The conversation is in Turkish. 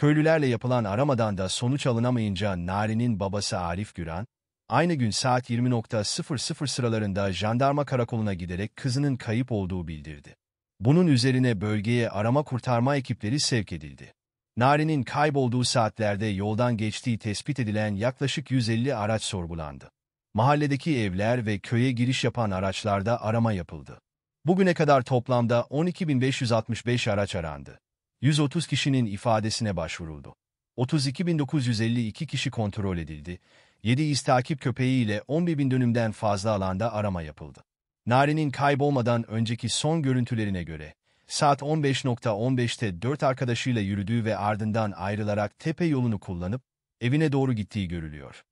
Köylülerle yapılan aramadan da sonuç alınamayınca Nari'nin babası Arif Güran, aynı gün saat 20.00 sıralarında jandarma karakoluna giderek kızının kayıp olduğu bildirdi. Bunun üzerine bölgeye arama kurtarma ekipleri sevk edildi. Nari'nin kaybolduğu saatlerde yoldan geçtiği tespit edilen yaklaşık 150 araç sorgulandı. Mahalledeki evler ve köye giriş yapan araçlarda arama yapıldı. Bugüne kadar toplamda 12.565 araç arandı. 130 kişinin ifadesine başvuruldu. 32.952 kişi kontrol edildi, 7 iz takip köpeği ile 11.000 dönümden fazla alanda arama yapıldı. Nari'nin kaybolmadan önceki son görüntülerine göre, saat 15.15'te 4 arkadaşıyla yürüdüğü ve ardından ayrılarak tepe yolunu kullanıp evine doğru gittiği görülüyor.